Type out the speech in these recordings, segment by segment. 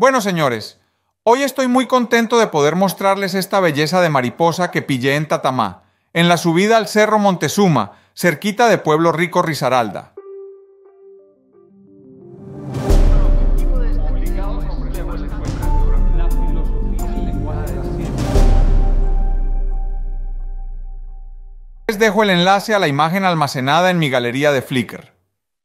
Bueno, señores, hoy estoy muy contento de poder mostrarles esta belleza de mariposa que pillé en Tatamá, en la subida al Cerro Montezuma, cerquita de Pueblo Rico Risaralda. Les dejo el enlace a la imagen almacenada en mi galería de Flickr.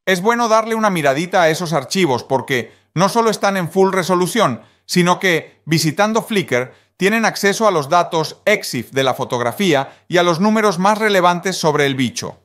Es bueno darle una miradita a esos archivos porque no solo están en full resolución, sino que, visitando Flickr, tienen acceso a los datos EXIF de la fotografía y a los números más relevantes sobre el bicho.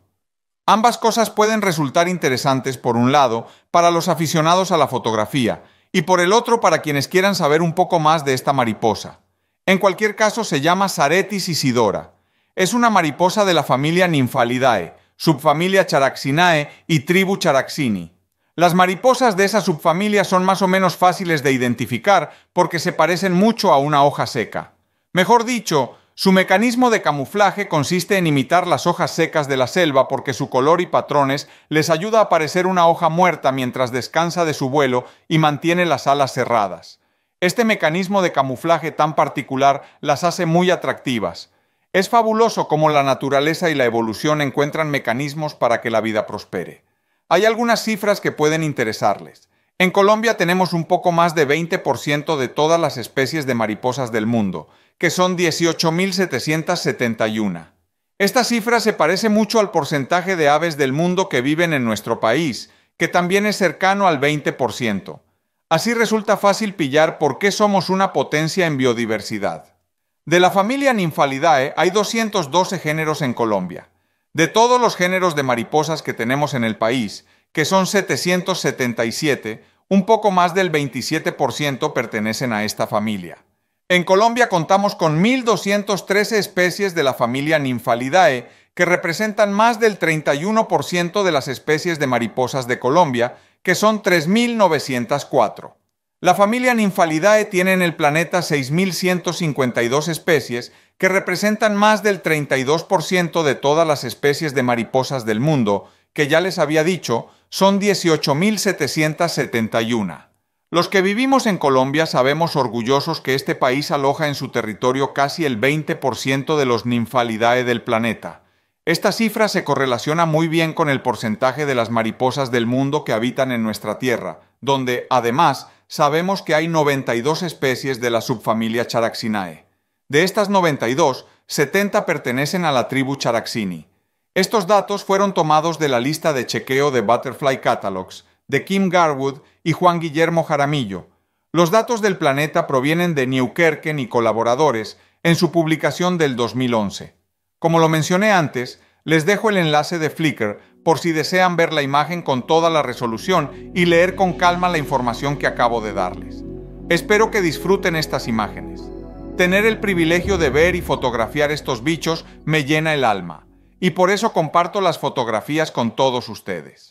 Ambas cosas pueden resultar interesantes, por un lado, para los aficionados a la fotografía, y por el otro para quienes quieran saber un poco más de esta mariposa. En cualquier caso, se llama Saretis isidora. Es una mariposa de la familia Nymphalidae, subfamilia Charaxinae y tribu Charaxini. Las mariposas de esa subfamilia son más o menos fáciles de identificar porque se parecen mucho a una hoja seca. Mejor dicho, su mecanismo de camuflaje consiste en imitar las hojas secas de la selva porque su color y patrones les ayuda a parecer una hoja muerta mientras descansa de su vuelo y mantiene las alas cerradas. Este mecanismo de camuflaje tan particular las hace muy atractivas. Es fabuloso cómo la naturaleza y la evolución encuentran mecanismos para que la vida prospere hay algunas cifras que pueden interesarles. En Colombia tenemos un poco más de 20% de todas las especies de mariposas del mundo, que son 18.771. Esta cifra se parece mucho al porcentaje de aves del mundo que viven en nuestro país, que también es cercano al 20%. Así resulta fácil pillar por qué somos una potencia en biodiversidad. De la familia Nymphalidae hay 212 géneros en Colombia. De todos los géneros de mariposas que tenemos en el país, que son 777, un poco más del 27% pertenecen a esta familia. En Colombia contamos con 1.213 especies de la familia Nymphalidae, que representan más del 31% de las especies de mariposas de Colombia, que son 3.904. La familia Nymphalidae tiene en el planeta 6.152 especies que representan más del 32% de todas las especies de mariposas del mundo, que ya les había dicho, son 18.771. Los que vivimos en Colombia sabemos orgullosos que este país aloja en su territorio casi el 20% de los ninfalidae del planeta. Esta cifra se correlaciona muy bien con el porcentaje de las mariposas del mundo que habitan en nuestra Tierra, donde, además, sabemos que hay 92 especies de la subfamilia Charaxinae. De estas 92, 70 pertenecen a la tribu Charaxini. Estos datos fueron tomados de la lista de chequeo de Butterfly Catalogs de Kim Garwood y Juan Guillermo Jaramillo. Los datos del planeta provienen de Newkerken y colaboradores en su publicación del 2011. Como lo mencioné antes, les dejo el enlace de Flickr por si desean ver la imagen con toda la resolución y leer con calma la información que acabo de darles. Espero que disfruten estas imágenes. Tener el privilegio de ver y fotografiar estos bichos me llena el alma, y por eso comparto las fotografías con todos ustedes.